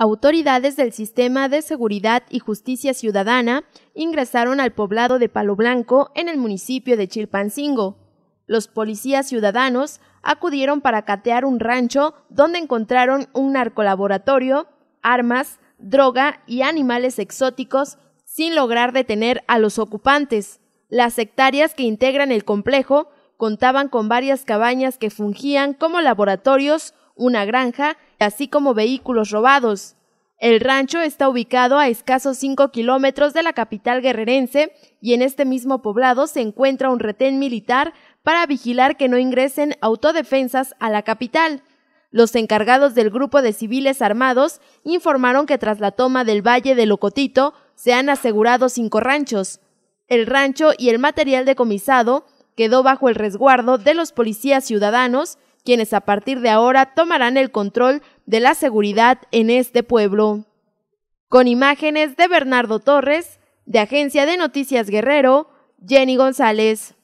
Autoridades del Sistema de Seguridad y Justicia Ciudadana ingresaron al poblado de Palo Blanco en el municipio de Chilpancingo. Los policías ciudadanos acudieron para catear un rancho donde encontraron un narcolaboratorio, armas, droga y animales exóticos sin lograr detener a los ocupantes. Las sectarias que integran el complejo contaban con varias cabañas que fungían como laboratorios, una granja así como vehículos robados. El rancho está ubicado a escasos 5 kilómetros de la capital guerrerense y en este mismo poblado se encuentra un retén militar para vigilar que no ingresen autodefensas a la capital. Los encargados del grupo de civiles armados informaron que tras la toma del Valle de Locotito se han asegurado cinco ranchos. El rancho y el material decomisado quedó bajo el resguardo de los policías ciudadanos quienes a partir de ahora tomarán el control de la seguridad en este pueblo. Con imágenes de Bernardo Torres, de Agencia de Noticias Guerrero, Jenny González.